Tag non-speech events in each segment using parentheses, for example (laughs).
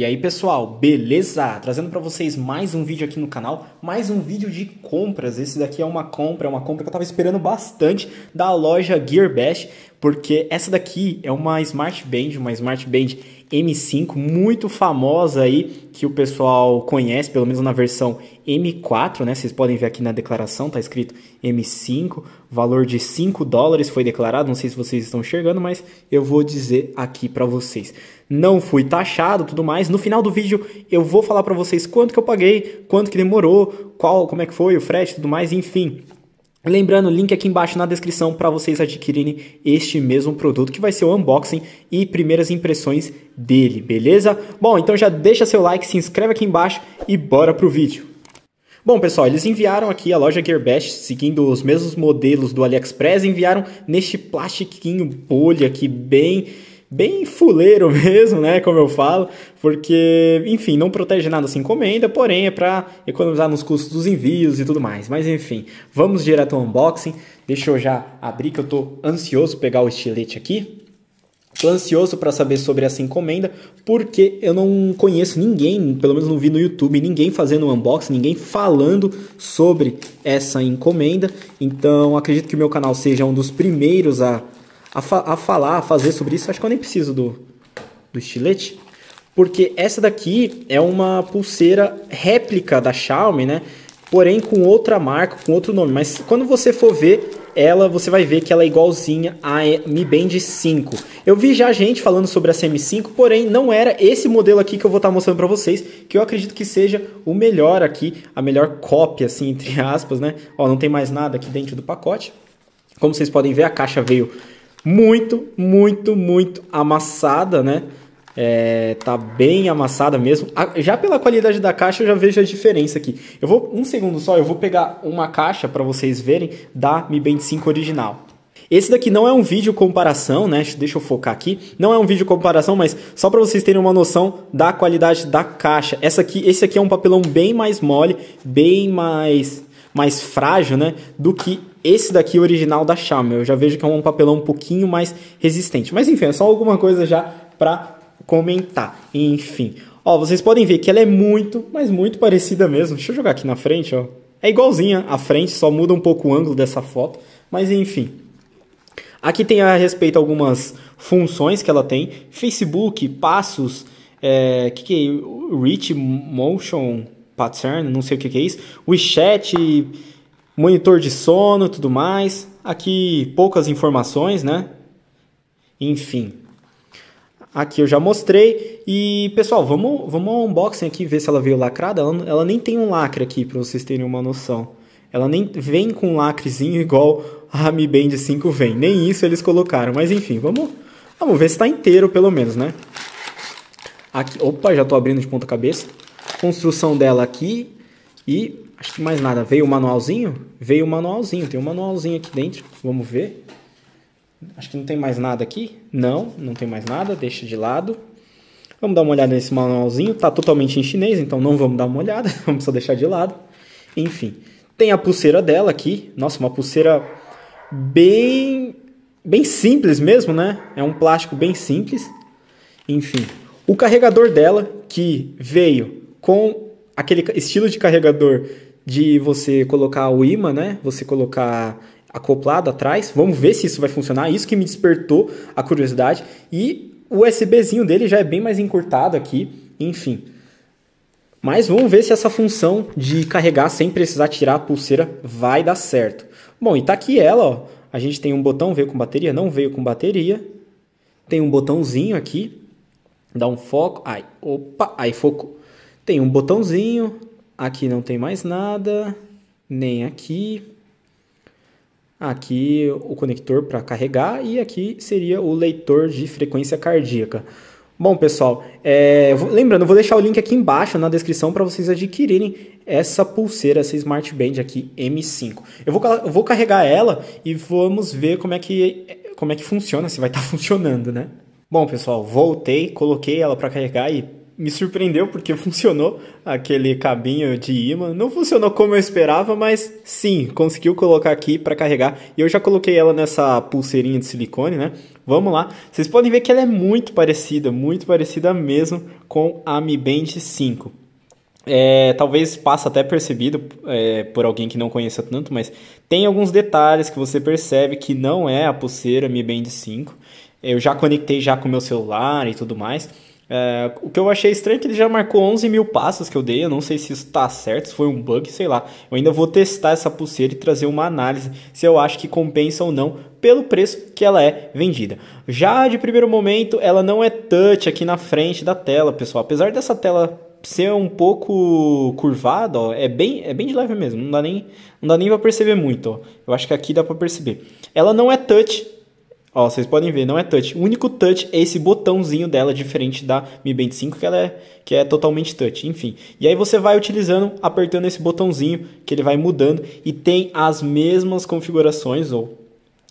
E aí pessoal, beleza? Trazendo para vocês mais um vídeo aqui no canal, mais um vídeo de compras. Esse daqui é uma compra, é uma compra que eu estava esperando bastante da loja Gearbest, porque essa daqui é uma Smart Band, uma Smart Band M5, muito famosa aí, que o pessoal conhece, pelo menos na versão M4, né? Vocês podem ver aqui na declaração, tá escrito M5, valor de 5 dólares foi declarado, não sei se vocês estão enxergando, mas eu vou dizer aqui para vocês. Não fui taxado, tudo mais. No final do vídeo eu vou falar para vocês quanto que eu paguei, quanto que demorou, qual, como é que foi o frete, tudo mais, enfim. Lembrando, link aqui embaixo na descrição para vocês adquirirem este mesmo produto que vai ser o unboxing e primeiras impressões dele, beleza? Bom, então já deixa seu like, se inscreve aqui embaixo e bora pro vídeo. Bom, pessoal, eles enviaram aqui a loja Gearbest, seguindo os mesmos modelos do AliExpress, enviaram neste plastiquinho bolha aqui bem bem fuleiro (laughs) mesmo, né? Como eu falo, porque, enfim, não protege nada essa encomenda, porém é para economizar nos custos dos envios e tudo mais. Mas enfim, vamos direto ao unboxing. Deixa eu já abrir que eu tô ansioso pegar o estilete aqui. Tô ansioso para saber sobre essa encomenda, porque eu não conheço ninguém, pelo menos não vi no YouTube, ninguém fazendo um unboxing, ninguém falando sobre essa encomenda. Então acredito que o meu canal seja um dos primeiros a a, fa a falar, a fazer sobre isso, acho que eu nem preciso do, do estilete. Porque essa daqui é uma pulseira réplica da Xiaomi, né? Porém com outra marca, com outro nome. Mas quando você for ver ela, você vai ver que ela é igualzinha à Mi Band 5. Eu vi já gente falando sobre a CM5, porém não era esse modelo aqui que eu vou estar tá mostrando para vocês, que eu acredito que seja o melhor aqui, a melhor cópia, assim, entre aspas, né? Ó, não tem mais nada aqui dentro do pacote. Como vocês podem ver, a caixa veio muito, muito, muito amassada, né? É, tá bem amassada mesmo. Já pela qualidade da caixa eu já vejo a diferença aqui. Eu vou um segundo só, eu vou pegar uma caixa para vocês verem da Mi Band 5 original. Esse daqui não é um vídeo comparação, né? Deixa eu focar aqui. Não é um vídeo comparação, mas só para vocês terem uma noção da qualidade da caixa. Essa aqui, esse aqui é um papelão bem mais mole, bem mais mais frágil, né, do que esse daqui original da Xiaomi. Eu já vejo que é um papelão um pouquinho mais resistente. Mas enfim, é só alguma coisa já para comentar. Enfim, ó, vocês podem ver que ela é muito, mas muito parecida mesmo. Deixa eu jogar aqui na frente, ó. É igualzinha à frente, só muda um pouco o ângulo dessa foto, mas enfim. Aqui tem a respeito algumas funções que ela tem: Facebook, passos, é, que que é? Reach, motion, pattern, não sei o que, que é isso, WeChat, monitor de sono, tudo mais. Aqui poucas informações, né? Enfim. Aqui eu já mostrei e pessoal, vamos, vamos ao unboxing aqui ver se ela veio lacrada. Ela, ela nem tem um lacre aqui para vocês terem uma noção. Ela nem vem com um lacrezinho (laughs) igual a Mi Band 5 vem. Nem isso eles colocaram, mas enfim, vamos, vamos ver se está inteiro pelo menos, né? Aqui, opa, já estou abrindo de ponta cabeça construção dela aqui e acho que mais nada. Veio o manualzinho? Veio o manualzinho. Tem um manualzinho aqui dentro. Vamos ver. Acho que não tem mais nada aqui. Não, não tem mais nada. Deixa de lado. Vamos dar uma olhada nesse manualzinho. Tá totalmente em chinês, então não vamos dar uma olhada. (laughs) Vamos só deixar de lado. Enfim. Tem a pulseira dela aqui. Nossa, uma pulseira bem bem simples mesmo, né? É um plástico bem simples. Enfim, o carregador dela que veio com aquele estilo de carregador de você colocar o imã, né? Você colocar acoplado atrás. Vamos ver se isso vai funcionar. Isso que me despertou a curiosidade. E o USBzinho dele já é bem mais encurtado aqui, enfim. Mas vamos ver se essa função de carregar sem precisar tirar a pulseira vai dar certo. Bom, e tá aqui ela, ó. A gente tem um botão veio com bateria, não veio com bateria. Tem um botãozinho aqui. Dá um foco. Ai, opa, aí foco. Tem um botãozinho, aqui não tem mais nada, nem aqui. Aqui o conector para carregar e aqui seria o leitor de frequência cardíaca. Bom, pessoal, é, lembrando, vou deixar o link aqui embaixo na descrição para vocês adquirirem essa pulseira, essa Smart Band aqui M5. Eu vou, eu vou carregar ela e vamos ver como é que, como é que funciona, se vai estar tá (laughs) funcionando, né? Bom, pessoal, voltei, coloquei ela para carregar e me surpreendeu porque (laughs) funcionou aquele cabinho de imã. Não funcionou como eu esperava, mas sim, conseguiu colocar aqui para carregar. E eu já coloquei ela nessa pulseirinha de silicone, né? Vamos lá. Vocês podem ver que ela é muito parecida, muito parecida mesmo com a Mi Band 5. É, talvez passe até percebido é, por alguém que não conheça tanto, mas tem alguns detalhes que você percebe que não é a pulseira Mi Band 5. Eu já conectei já com o meu celular e tudo mais. É, o que eu achei estranho é que ele já marcou 11 mil passos que eu dei. Eu não sei se isso tá certo, se foi um bug, sei lá. Eu ainda vou testar essa pulseira e trazer uma análise se eu acho que compensa ou não pelo preço que ela é vendida. Já de primeiro momento, ela não é touch aqui na frente da tela, pessoal. Apesar dessa tela ser um pouco curvada, ó, é bem, é bem de leve mesmo, não dá nem, não dá nem para perceber muito, ó. Eu acho que aqui dá para perceber. Ela não é touch Ó, vocês podem ver, não é touch. O único touch é esse botãozinho dela, diferente da Mi Band 5, que, ela é, que é totalmente touch, enfim. E aí você vai utilizando, apertando esse botãozinho, que ele vai mudando, e tem as mesmas configurações, ou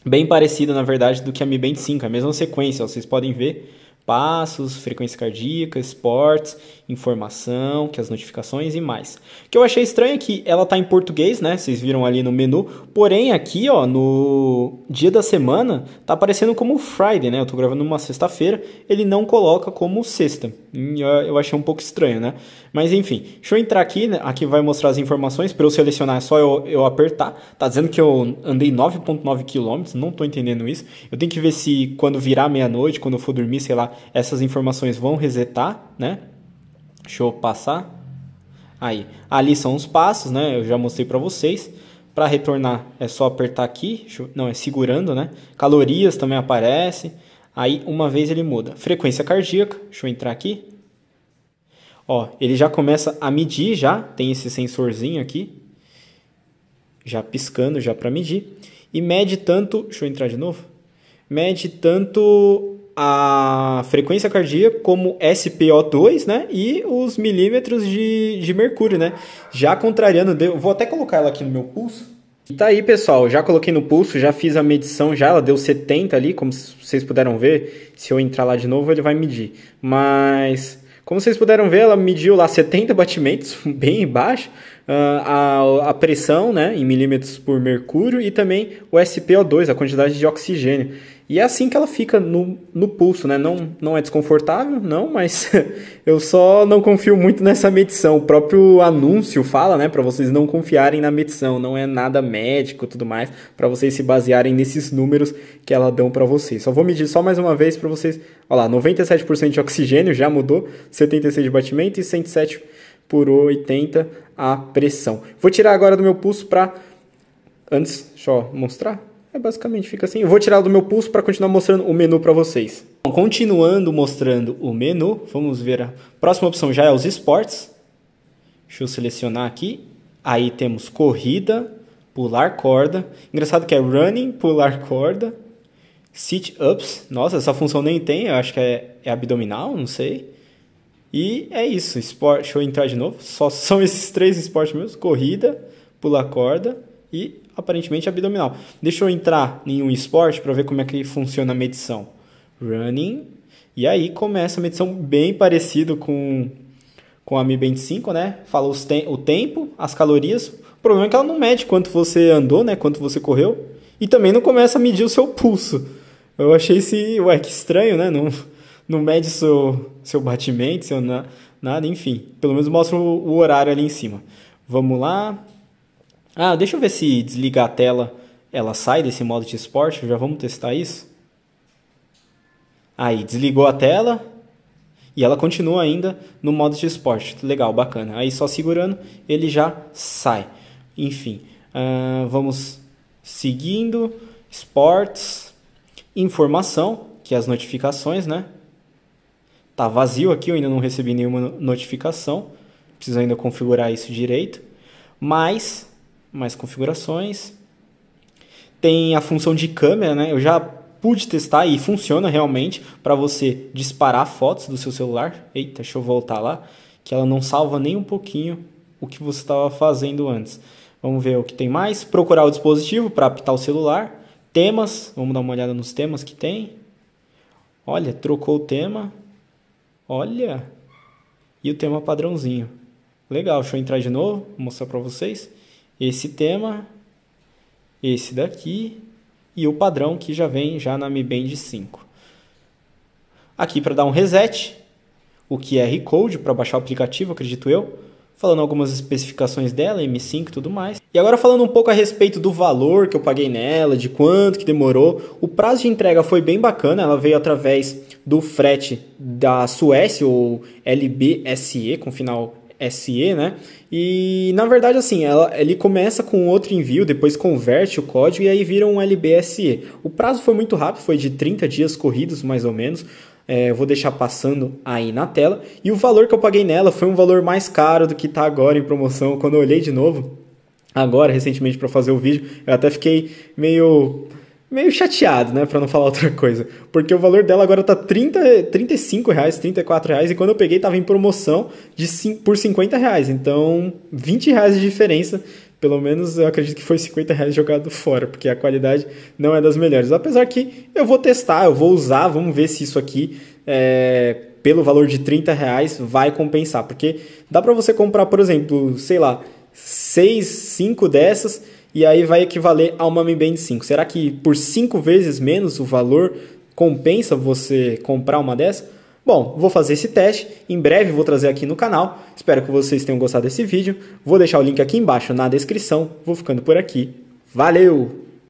bem parecida, na verdade, do que a Mi Band 5, a mesma sequência, ó, vocês podem ver. Passos, frequência cardíaca, esportes, informação, que as notificações e mais. O que eu achei estranho é que ela tá em português, né? Vocês viram ali no menu. Porém, aqui, ó, no dia da semana, tá aparecendo como Friday, né? Eu tô gravando uma sexta-feira, ele não coloca como sexta. Hum, eu achei um pouco estranho, né? Mas enfim, deixa eu entrar aqui, né? aqui vai mostrar as informações. Para eu selecionar é só eu, eu apertar. Tá dizendo que eu andei 9,9 km, não tô entendendo isso. Eu tenho que ver se quando virar meia-noite, quando eu for dormir, sei lá, essas informações vão resetar, né? Deixa eu passar. Aí, ali são os passos, né? Eu já mostrei para vocês. Para retornar é só apertar aqui, eu... não, é segurando, né? Calorias também aparece. Aí uma vez ele muda. Frequência cardíaca, deixa eu entrar aqui. Ó, ele já começa a medir já, tem esse sensorzinho aqui. Já piscando já para medir e mede tanto, deixa eu entrar de novo. Mede tanto a frequência cardíaca como SPO2, né? E os milímetros de, de mercúrio, né? Já contrariando, deu, vou até colocar ela aqui no meu pulso. E tá aí, pessoal, já coloquei no pulso, já fiz a medição, já ela deu 70 ali, como vocês puderam ver. Se eu entrar lá de novo, ele vai medir. Mas como vocês puderam ver, ela mediu lá 70 batimentos, (laughs) bem baixo, ah, a, a pressão né, em milímetros por mercúrio e também o SPO2, a quantidade de oxigênio. E é assim que ela fica no, no pulso, né? Não, não é desconfortável, não, mas (laughs) eu só não confio muito nessa medição. O próprio anúncio fala, né, para vocês não confiarem na medição, não é nada médico, tudo mais, para vocês se basearem nesses números que ela dão para vocês. Só vou medir só mais uma vez para vocês. Olha lá, 97% de oxigênio já mudou, 76 de batimento e 107 por 80 a pressão. Vou tirar agora do meu pulso para antes, deixa eu mostrar é basicamente fica assim. Eu vou tirar do meu pulso para continuar mostrando o menu para vocês. continuando mostrando o menu, vamos ver a próxima opção já é os esportes. Deixa eu selecionar aqui. Aí temos corrida, pular corda. Engraçado que é running, pular corda, sit-ups. Nossa, essa função nem tem, eu acho que é, é abdominal, não sei. E é isso, esporte, deixa eu entrar de novo. Só (laughs) são esses três esportes mesmo, corrida, pular corda e aparentemente abdominal. Deixa eu entrar em um esporte para ver como é que funciona a medição. Running. E aí começa a medição bem parecido com, com a Mi Band né? Fala te o tempo, as calorias. O problema é que ela não mede quanto você andou, né? Quanto você correu. E também não começa a medir o seu pulso. Eu achei esse... Ué, que estranho, né? Não, não mede seu, seu batimento, seu na, nada, enfim. Pelo menos mostra o, o horário ali em cima. Vamos lá. Ah, deixa eu ver se desligar a tela ela sai desse modo de esporte. Já vamos testar isso. Aí, desligou a tela e ela continua ainda no modo de esporte. Legal, bacana. Aí só segurando ele já sai. Enfim, uh, vamos seguindo. Esportes, informação, que é as notificações, né? Tá vazio aqui, eu ainda não recebi nenhuma notificação. Preciso ainda configurar isso direito. Mas mais configurações. Tem a função de câmera, né? Eu já pude testar e funciona realmente para você disparar fotos do seu celular. Eita, deixa eu voltar lá, que ela não salva nem um pouquinho o que você estava fazendo antes. Vamos ver o que tem mais. Procurar o dispositivo para apitar o celular. Temas, vamos dar uma olhada nos temas que tem. Olha, trocou o tema. Olha, e o tema padrãozinho. Legal, deixa eu entrar de novo, mostrar para vocês esse tema, esse daqui e o padrão que já vem já na Mi Band 5. Aqui para dar um reset, o QR é Code para baixar o aplicativo, acredito eu, falando algumas especificações dela, M5 e tudo mais. E agora falando um pouco a respeito do valor que eu paguei nela, de quanto que demorou. O prazo de entrega foi bem bacana, ela veio através do frete da Suécia, ou LBSE, com final SE, né? E na verdade, assim, ela, ele começa com outro envio, depois converte o código e aí vira um LBSE. O prazo foi muito rápido, foi de 30 dias corridos, mais ou menos. É, vou deixar passando aí na tela. E o valor que eu paguei nela foi um valor mais caro do que está agora em promoção. Quando eu olhei de novo, agora, recentemente, para fazer o vídeo, eu até fiquei meio meio chateado, né, para não falar outra coisa, porque o valor dela agora tá 30, 35 reais, 34 reais, e quando eu peguei tava em promoção de por 50 reais, então 20 reais de diferença, pelo menos eu acredito que foi 50 reais jogado fora, porque a qualidade não é das melhores, apesar que eu vou testar, eu vou usar, vamos ver se isso aqui é, pelo valor de 30 reais vai compensar, porque dá para você comprar, por exemplo, sei lá, 6, 5 dessas e aí vai equivaler a uma Mi Band 5. Será que por 5 vezes menos o valor compensa você comprar uma dessa? Bom, vou fazer esse teste, em breve vou trazer aqui no canal. Espero que vocês tenham gostado desse vídeo. Vou deixar o link aqui embaixo na descrição. Vou ficando por aqui. Valeu!